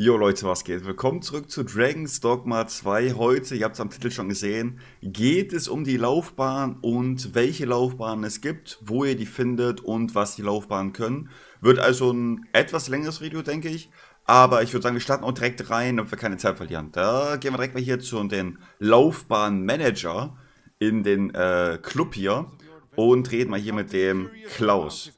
Jo Leute, was geht? Willkommen zurück zu Dragon's Dogma 2. Heute, ihr habt es am Titel schon gesehen, geht es um die Laufbahn und welche Laufbahnen es gibt, wo ihr die findet und was die Laufbahnen können. Wird also ein etwas längeres Video, denke ich. Aber ich würde sagen, wir starten auch direkt rein, damit wir keine Zeit verlieren. Da gehen wir direkt mal hier zu den Laufbahnmanager in den äh, Club hier und reden mal hier mit dem Klaus.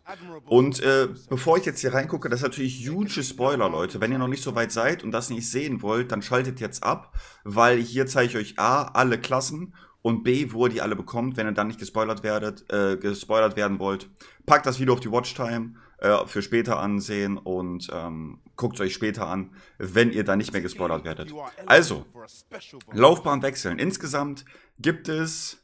Und äh, bevor ich jetzt hier reingucke, das ist natürlich huge Spoiler, Leute. Wenn ihr noch nicht so weit seid und das nicht sehen wollt, dann schaltet jetzt ab, weil hier zeige ich euch A, alle Klassen und B, wo ihr die alle bekommt, wenn ihr dann nicht gespoilert werdet, äh, gespoilert werden wollt. Packt das Video auf die Watchtime äh, für später ansehen und ähm, guckt es euch später an, wenn ihr dann nicht mehr gespoilert werdet. Also, Laufbahn wechseln. Insgesamt gibt es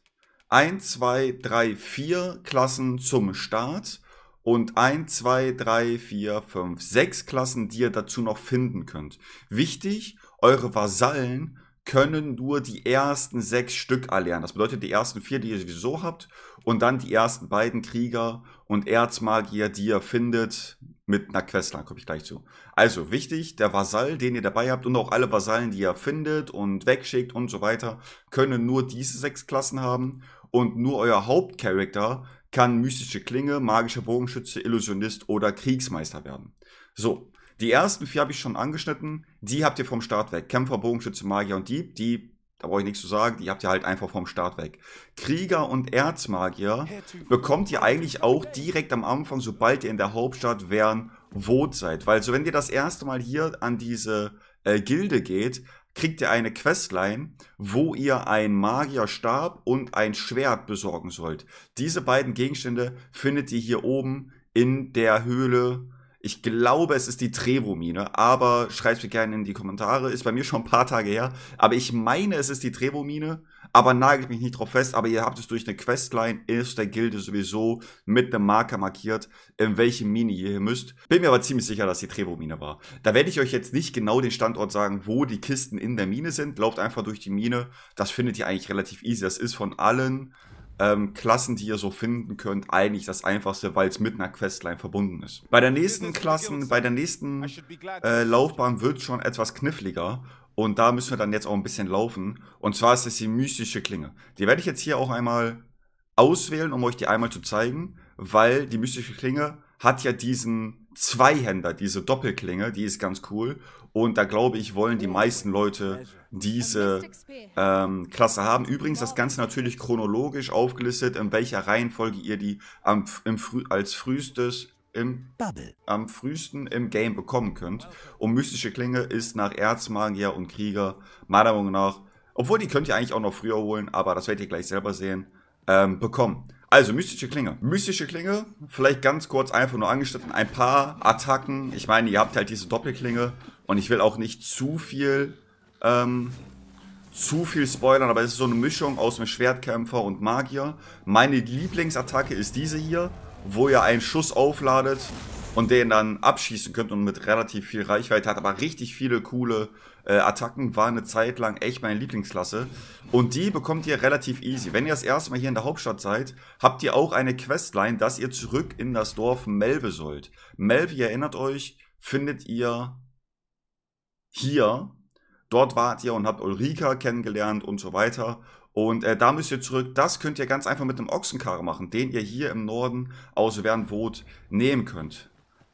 1, 2, 3, 4 Klassen zum Start und 1, 2, 3, 4, 5, 6 Klassen, die ihr dazu noch finden könnt. Wichtig, eure Vasallen können nur die ersten 6 Stück erlernen. Das bedeutet die ersten 4, die ihr sowieso habt, und dann die ersten beiden Krieger und Erzmagier, die ihr findet mit einer Questline, komme ich gleich zu. Also wichtig, der Vasall, den ihr dabei habt und auch alle Vasallen, die ihr findet und wegschickt und so weiter, können nur diese sechs Klassen haben und nur euer Hauptcharakter kann mystische Klinge, magischer Bogenschütze, Illusionist oder Kriegsmeister werden. So, die ersten vier habe ich schon angeschnitten. Die habt ihr vom Start weg. Kämpfer, Bogenschütze, Magier und Dieb. Die, da brauche ich nichts zu sagen, die habt ihr halt einfach vom Start weg. Krieger und Erzmagier bekommt ihr eigentlich auch direkt am Anfang, sobald ihr in der Hauptstadt wären, Vot seid. Weil so, wenn ihr das erste Mal hier an diese äh, Gilde geht, kriegt ihr eine Questline, wo ihr einen Magierstab und ein Schwert besorgen sollt. Diese beiden Gegenstände findet ihr hier oben in der Höhle. Ich glaube, es ist die Trebomine, aber schreibt mir gerne in die Kommentare. Ist bei mir schon ein paar Tage her, aber ich meine, es ist die Trebomine aber nagelt mich nicht drauf fest, aber ihr habt es durch eine Questline ist der Gilde sowieso mit einem Marker markiert, in welche Mine ihr hier müsst. Bin mir aber ziemlich sicher, dass die Trevo-Mine war. Da werde ich euch jetzt nicht genau den Standort sagen, wo die Kisten in der Mine sind. Lauft einfach durch die Mine. Das findet ihr eigentlich relativ easy. Das ist von allen ähm, Klassen, die ihr so finden könnt, eigentlich das einfachste, weil es mit einer Questline verbunden ist. Bei der nächsten Klassen, bei der nächsten äh, Laufbahn wird es schon etwas kniffliger und da müssen wir dann jetzt auch ein bisschen laufen. Und zwar ist es die mystische Klinge. Die werde ich jetzt hier auch einmal auswählen, um euch die einmal zu zeigen, weil die mystische Klinge hat ja diesen Zweihänder, diese Doppelklinge, die ist ganz cool. Und da glaube ich, wollen die meisten Leute diese ähm, Klasse haben. Übrigens, das Ganze natürlich chronologisch aufgelistet, in welcher Reihenfolge ihr die am, frü als frühestes im Bubble am frühesten im Game bekommen könnt. Ah, und Mystische Klinge ist nach Erzmagier und Krieger meiner Meinung nach, obwohl die könnt ihr eigentlich auch noch früher holen, aber das werdet ihr gleich selber sehen, ähm, bekommen. Also, mystische Klinge. Mystische Klinge, vielleicht ganz kurz einfach nur angeschnitten, ein paar Attacken. Ich meine, ihr habt halt diese Doppelklinge und ich will auch nicht zu viel, ähm, zu viel spoilern, aber es ist so eine Mischung aus einem Schwertkämpfer und Magier. Meine Lieblingsattacke ist diese hier wo ihr einen Schuss aufladet und den dann abschießen könnt und mit relativ viel Reichweite hat, aber richtig viele coole äh, Attacken, war eine Zeit lang echt meine Lieblingsklasse und die bekommt ihr relativ easy. Wenn ihr das erste Mal hier in der Hauptstadt seid, habt ihr auch eine Questline, dass ihr zurück in das Dorf Melve sollt. Melve, ihr erinnert euch, findet ihr hier, dort wart ihr und habt Ulrika kennengelernt und so weiter und äh, da müsst ihr zurück. Das könnt ihr ganz einfach mit einem Ochsenkarre machen, den ihr hier im Norden aus Wernwood nehmen könnt.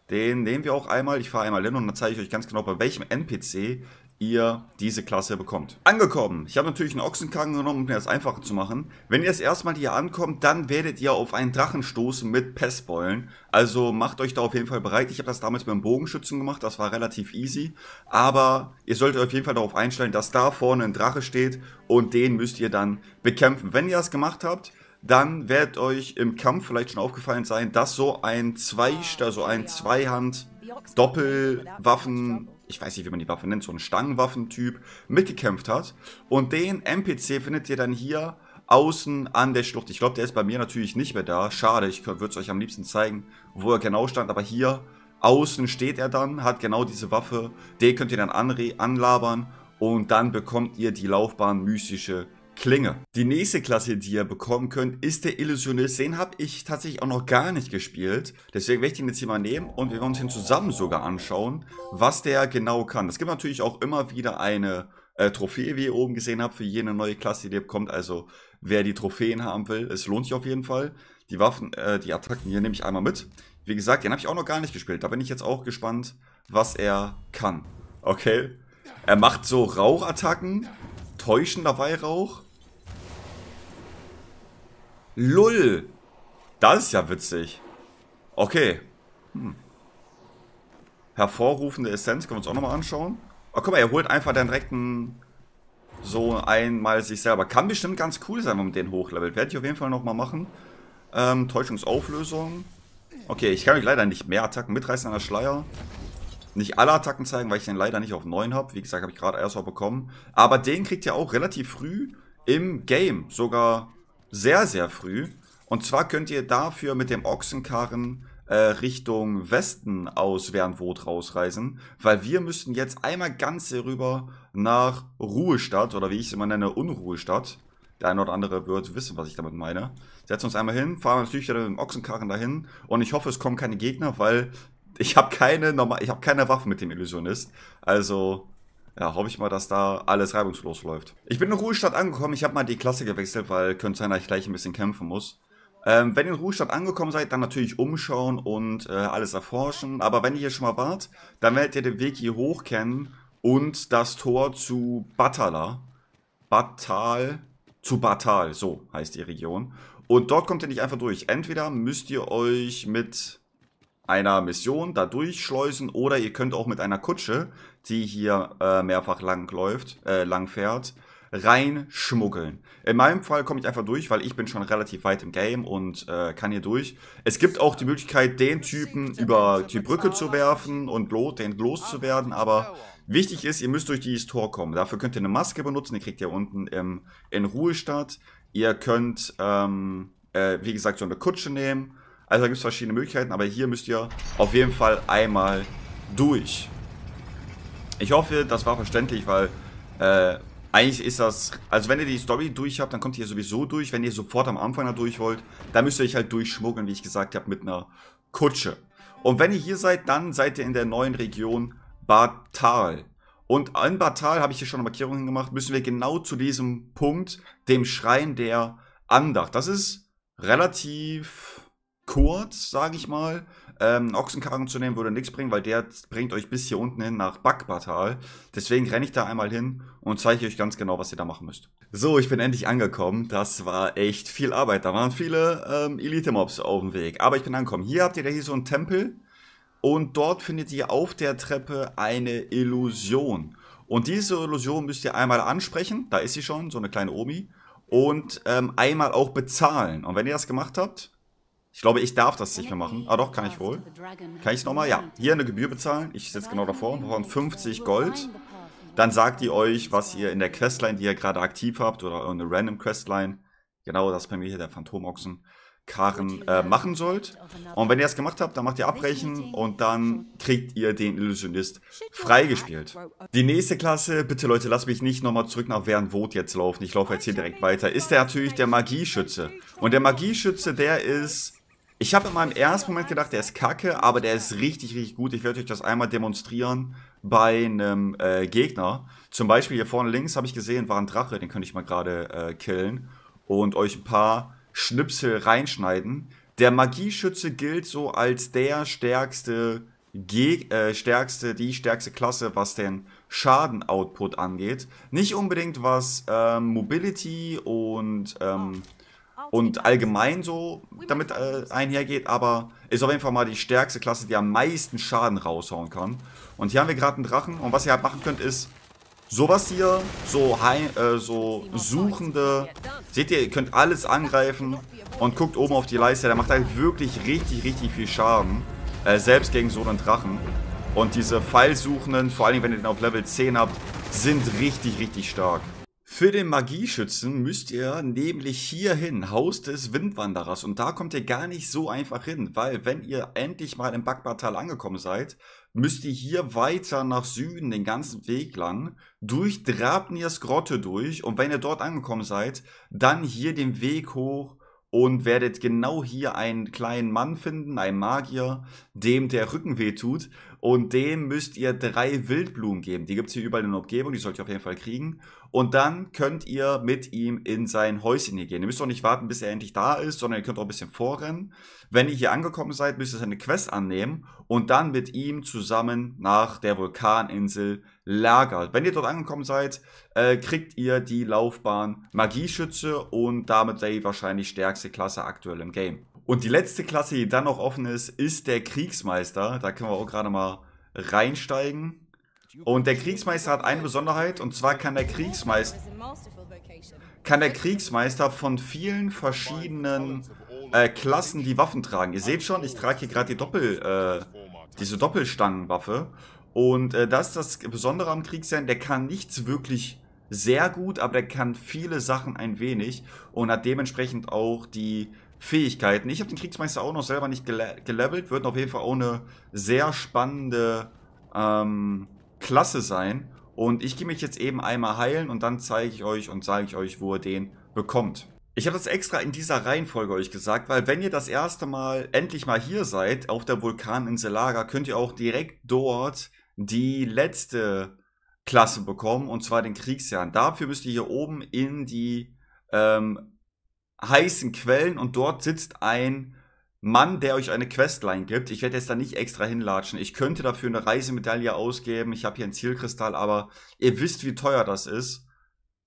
Den nehmen wir auch einmal. Ich fahre einmal hin und dann zeige ich euch ganz genau, bei welchem NPC ihr diese Klasse bekommt. Angekommen. Ich habe natürlich einen Ochsenkarren genommen, um mir das einfacher zu machen. Wenn ihr das erstmal hier ankommt, dann werdet ihr auf einen Drachen stoßen mit Pestbeulen. Also macht euch da auf jeden Fall bereit. Ich habe das damals mit dem Bogenschützen gemacht, das war relativ easy. Aber ihr solltet auf jeden Fall darauf einstellen, dass da vorne ein Drache steht und den müsst ihr dann bekämpfen. Wenn ihr das gemacht habt, dann wird euch im Kampf vielleicht schon aufgefallen sein, dass so ein Zwei, also ein Zweihand Doppelwaffen ich weiß nicht, wie man die Waffe nennt, so ein Stangenwaffentyp, mitgekämpft hat. Und den NPC findet ihr dann hier außen an der Schlucht. Ich glaube, der ist bei mir natürlich nicht mehr da. Schade, ich würde es euch am liebsten zeigen, wo er genau stand. Aber hier außen steht er dann, hat genau diese Waffe. Den könnt ihr dann anlabern und dann bekommt ihr die Laufbahn mystische Klinge. Die nächste Klasse, die ihr bekommen könnt, ist der Illusionist. Den habe ich tatsächlich auch noch gar nicht gespielt. Deswegen werde ich den jetzt hier mal nehmen und wir wollen uns den zusammen sogar anschauen, was der genau kann. Es gibt natürlich auch immer wieder eine äh, Trophäe, wie ihr oben gesehen habt, für jede neue Klasse, die ihr bekommt. Also wer die Trophäen haben will, es lohnt sich auf jeden Fall. Die Waffen, äh, die Attacken hier nehme ich einmal mit. Wie gesagt, den habe ich auch noch gar nicht gespielt. Da bin ich jetzt auch gespannt, was er kann. Okay. Er macht so Rauchattacken täuschender Weihrauch. Lull. Das ist ja witzig. Okay. Hm. Hervorrufende Essenz können wir uns auch nochmal anschauen. Oh, guck mal, er holt einfach dann direkt so einmal sich selber. Kann bestimmt ganz cool sein, wenn man den hochlevelt. Werde ich auf jeden Fall nochmal machen. Ähm, Täuschungsauflösung. Okay, ich kann euch leider nicht mehr Attacken mitreißen an der Schleier. Nicht alle Attacken zeigen, weil ich den leider nicht auf 9 habe. Wie gesagt, habe ich gerade erst bekommen. Aber den kriegt ihr auch relativ früh im Game. Sogar sehr, sehr früh. Und zwar könnt ihr dafür mit dem Ochsenkarren äh, Richtung Westen aus Wernwoth rausreisen. Weil wir müssen jetzt einmal ganz hier rüber nach Ruhestadt. Oder wie ich es immer nenne, Unruhestadt. Der eine oder andere wird wissen, was ich damit meine. Setzen uns einmal hin, fahren natürlich wieder mit dem Ochsenkarren dahin. Und ich hoffe, es kommen keine Gegner, weil ich habe keine normal, ich habe keine Waffe mit dem Illusionist. Also ja, hoffe ich mal, dass da alles reibungslos läuft. Ich bin in Ruhestadt angekommen. Ich habe mal die Klasse gewechselt, weil könnte sein, dass ich gleich ein bisschen kämpfen muss. Ähm, wenn ihr in Ruhestadt angekommen seid, dann natürlich umschauen und äh, alles erforschen. Aber wenn ihr hier schon mal wart, dann werdet ihr den Weg hier hoch kennen und das Tor zu Batala. Batal, zu Batal, so heißt die Region. Und dort kommt ihr nicht einfach durch. Entweder müsst ihr euch mit einer Mission da durchschleusen oder ihr könnt auch mit einer Kutsche, die hier äh, mehrfach lang läuft, äh, lang fährt, reinschmuggeln. In meinem Fall komme ich einfach durch, weil ich bin schon relativ weit im Game und äh, kann hier durch. Es gibt auch die Möglichkeit, den Typen über die Brücke zu werfen und lo den loszuwerden, aber wichtig ist, ihr müsst durch dieses Tor kommen. Dafür könnt ihr eine Maske benutzen, die kriegt ihr unten im, in Ruhestadt. Ihr könnt, ähm, äh, wie gesagt, so eine Kutsche nehmen also da gibt es verschiedene Möglichkeiten, aber hier müsst ihr auf jeden Fall einmal durch. Ich hoffe, das war verständlich, weil äh, eigentlich ist das, also wenn ihr die Story durch habt, dann kommt ihr sowieso durch. Wenn ihr sofort am Anfang da durch wollt, dann müsst ihr euch halt durchschmuggeln, wie ich gesagt habe, mit einer Kutsche. Und wenn ihr hier seid, dann seid ihr in der neuen Region Batal. Und in Batal, habe ich hier schon eine Markierung hingemacht, müssen wir genau zu diesem Punkt, dem Schrein der Andacht. Das ist relativ kurz, sage ich mal. Ähm, Ochsenkarren zu nehmen würde nichts bringen, weil der bringt euch bis hier unten hin nach Backbatal. Deswegen renne ich da einmal hin und zeige euch ganz genau, was ihr da machen müsst. So, ich bin endlich angekommen. Das war echt viel Arbeit. Da waren viele ähm, Elite-Mobs auf dem Weg. Aber ich bin angekommen. Hier habt ihr da hier so einen Tempel. Und dort findet ihr auf der Treppe eine Illusion. Und diese Illusion müsst ihr einmal ansprechen. Da ist sie schon, so eine kleine Omi. Und ähm, einmal auch bezahlen. Und wenn ihr das gemacht habt, ich glaube, ich darf das nicht mehr machen. Ah doch, kann ich wohl. Kann ich nochmal? Ja, hier eine Gebühr bezahlen. Ich sitze genau davor und brauche 50 Gold. Dann sagt ihr euch, was ihr in der Questline, die ihr gerade aktiv habt, oder eine random Questline, genau das ist bei mir hier der Phantomochsen, Karren äh, machen sollt. Und wenn ihr das gemacht habt, dann macht ihr Abbrechen und dann kriegt ihr den Illusionist freigespielt. Die nächste Klasse, bitte Leute, lasst mich nicht nochmal zurück nach Wernwood jetzt laufen, ich laufe jetzt hier direkt weiter, ist der natürlich der Magieschütze. Und der Magieschütze, der ist ich habe in meinem ersten Moment gedacht, der ist kacke, aber der ist richtig, richtig gut. Ich werde euch das einmal demonstrieren bei einem äh, Gegner. Zum Beispiel hier vorne links habe ich gesehen, war ein Drache, den könnte ich mal gerade äh, killen und euch ein paar Schnipsel reinschneiden. Der Magieschütze gilt so als der stärkste, Ge äh, stärkste, die stärkste Klasse, was den Schaden-Output angeht. Nicht unbedingt was ähm, Mobility und ähm, und allgemein so damit äh, einhergeht, aber ist auf jeden Fall mal die stärkste Klasse, die am meisten Schaden raushauen kann. Und hier haben wir gerade einen Drachen und was ihr halt machen könnt ist sowas hier, so, äh, so suchende, seht ihr, ihr könnt alles angreifen und guckt oben auf die Leiste, der macht halt wirklich richtig, richtig viel Schaden, äh, selbst gegen so einen Drachen. Und diese Pfeilsuchenden, vor allem wenn ihr den auf Level 10 habt, sind richtig, richtig stark. Für den Magieschützen müsst ihr nämlich hier hin, Haus des Windwanderers. Und da kommt ihr gar nicht so einfach hin, weil wenn ihr endlich mal im Bagbartal angekommen seid, müsst ihr hier weiter nach Süden den ganzen Weg lang durch Drabniers Grotte durch. Und wenn ihr dort angekommen seid, dann hier den Weg hoch und werdet genau hier einen kleinen Mann finden, einen Magier, dem der Rücken wehtut. Und dem müsst ihr drei Wildblumen geben. Die gibt es hier überall in der Umgebung, die sollt ihr auf jeden Fall kriegen. Und dann könnt ihr mit ihm in sein Häuschen hier gehen. Ihr müsst auch nicht warten, bis er endlich da ist, sondern ihr könnt auch ein bisschen vorrennen. Wenn ihr hier angekommen seid, müsst ihr seine Quest annehmen und dann mit ihm zusammen nach der Vulkaninsel lagert. Wenn ihr dort angekommen seid, äh, kriegt ihr die Laufbahn Magieschütze und damit die wahrscheinlich stärkste Klasse aktuell im Game. Und die letzte Klasse, die dann noch offen ist, ist der Kriegsmeister. Da können wir auch gerade mal reinsteigen. Und der Kriegsmeister hat eine Besonderheit, und zwar kann der Kriegsmeister kann der Kriegsmeister von vielen verschiedenen äh, Klassen die Waffen tragen. Ihr seht schon, ich trage hier gerade die Doppel, äh, diese Doppelstangenwaffe. Und äh, das ist das Besondere am Kriegsherrn, der kann nichts wirklich sehr gut, aber der kann viele Sachen ein wenig und hat dementsprechend auch die Fähigkeiten. Ich habe den Kriegsmeister auch noch selber nicht gele gelevelt. Wird auf jeden Fall auch eine sehr spannende ähm, Klasse sein. Und ich gehe mich jetzt eben einmal heilen und dann zeige ich euch und sage ich euch, wo ihr den bekommt. Ich habe das extra in dieser Reihenfolge euch gesagt, weil wenn ihr das erste Mal endlich mal hier seid, auf der Vulkaninsel Lager, könnt ihr auch direkt dort die letzte Klasse bekommen, und zwar den Kriegsherrn. Dafür müsst ihr hier oben in die ähm, heißen Quellen und dort sitzt ein Mann, der euch eine Questline gibt. Ich werde jetzt da nicht extra hinlatschen. Ich könnte dafür eine Reisemedaille ausgeben. Ich habe hier ein Zielkristall, aber ihr wisst, wie teuer das ist.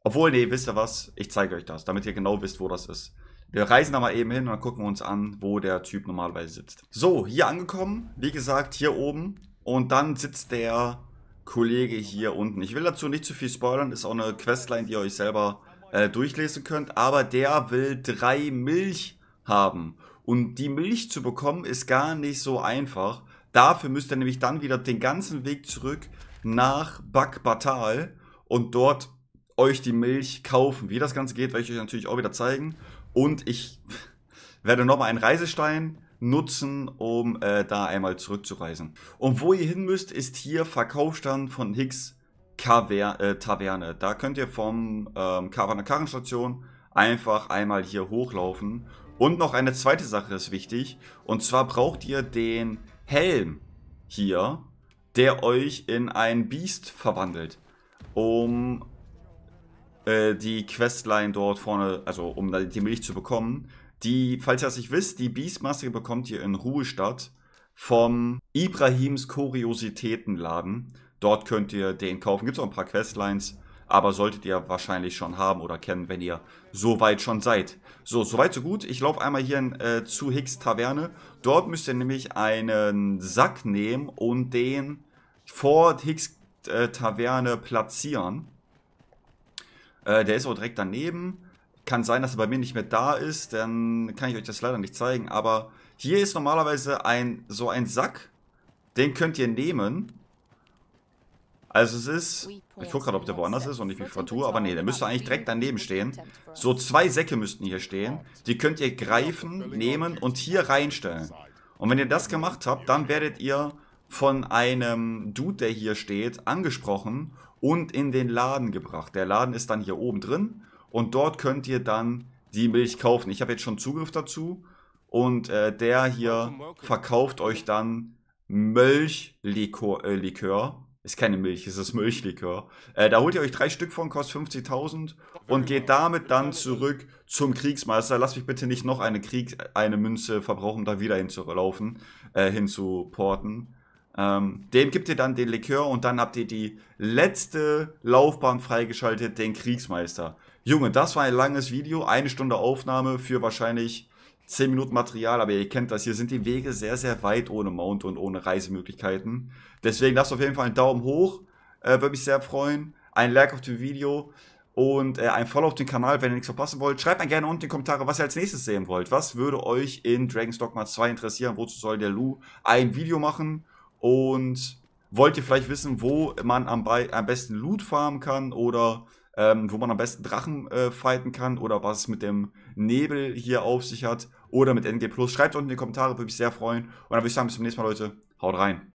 Obwohl, nee, wisst ihr was? Ich zeige euch das, damit ihr genau wisst, wo das ist. Wir reisen da mal eben hin und dann gucken wir uns an, wo der Typ normalerweise sitzt. So, hier angekommen. Wie gesagt, hier oben. Und dann sitzt der Kollege hier unten. Ich will dazu nicht zu viel spoilern. Ist auch eine Questline, die ihr euch selber äh, durchlesen könnt, aber der will drei Milch haben. Und die Milch zu bekommen ist gar nicht so einfach. Dafür müsst ihr nämlich dann wieder den ganzen Weg zurück nach Bagbatal und dort euch die Milch kaufen. Wie das Ganze geht, werde ich euch natürlich auch wieder zeigen. Und ich werde nochmal einen Reisestein nutzen, um äh, da einmal zurückzureisen. Und wo ihr hin müsst, ist hier Verkaufsstand von Hicks Kaver äh, Taverne. Da könnt ihr vom ähm, Karren Karrenstation einfach einmal hier hochlaufen. Und noch eine zweite Sache ist wichtig. Und zwar braucht ihr den Helm hier, der euch in ein Biest verwandelt. Um äh, die Questline dort vorne, also um die Milch zu bekommen. Die, falls ihr das nicht wisst, die Beastmaske bekommt ihr in Ruhestadt vom Ibrahims Kuriositätenladen. Dort könnt ihr den kaufen. Gibt es auch ein paar Questlines, aber solltet ihr wahrscheinlich schon haben oder kennen, wenn ihr so weit schon seid. So, soweit so gut. Ich laufe einmal hier in, äh, zu Hicks Taverne. Dort müsst ihr nämlich einen Sack nehmen und den vor Hicks äh, Taverne platzieren. Äh, der ist auch direkt daneben. Kann sein, dass er bei mir nicht mehr da ist, dann kann ich euch das leider nicht zeigen. Aber hier ist normalerweise ein so ein Sack. Den könnt ihr nehmen also es ist, ich gucke gerade, ob der woanders ist und ich mich vertue, aber nee, der müsste eigentlich direkt daneben stehen. So zwei Säcke müssten hier stehen. Die könnt ihr greifen, nehmen und hier reinstellen. Und wenn ihr das gemacht habt, dann werdet ihr von einem Dude, der hier steht, angesprochen und in den Laden gebracht. Der Laden ist dann hier oben drin und dort könnt ihr dann die Milch kaufen. Ich habe jetzt schon Zugriff dazu und äh, der hier verkauft euch dann Milchlikör, äh, ist keine Milch, es ist Milchlikör. Äh, da holt ihr euch drei Stück von, kostet 50.000 und geht damit dann zurück zum Kriegsmeister. Lass mich bitte nicht noch eine, Krieg eine Münze verbrauchen, um da wieder hinzulaufen, äh, hinzuporten. Ähm, dem gibt ihr dann den Likör und dann habt ihr die letzte Laufbahn freigeschaltet, den Kriegsmeister. Junge, das war ein langes Video, eine Stunde Aufnahme für wahrscheinlich 10 Minuten Material, aber ihr kennt das, hier sind die Wege sehr, sehr weit ohne Mount und ohne Reisemöglichkeiten. Deswegen lasst auf jeden Fall einen Daumen hoch, äh, würde mich sehr freuen. Ein Like auf dem Video und äh, ein Follow auf den Kanal, wenn ihr nichts verpassen wollt. Schreibt mir gerne unten in die Kommentare, was ihr als nächstes sehen wollt. Was würde euch in Dragon's Dogma 2 interessieren? Wozu soll der Lou ein Video machen? Und wollt ihr vielleicht wissen, wo man am, am besten Loot farmen kann oder ähm, wo man am besten Drachen äh, fighten kann oder was es mit dem Nebel hier auf sich hat oder mit NG Plus. Schreibt unten in die Kommentare, würde mich sehr freuen. Und dann würde ich sagen, bis zum nächsten Mal, Leute. Haut rein.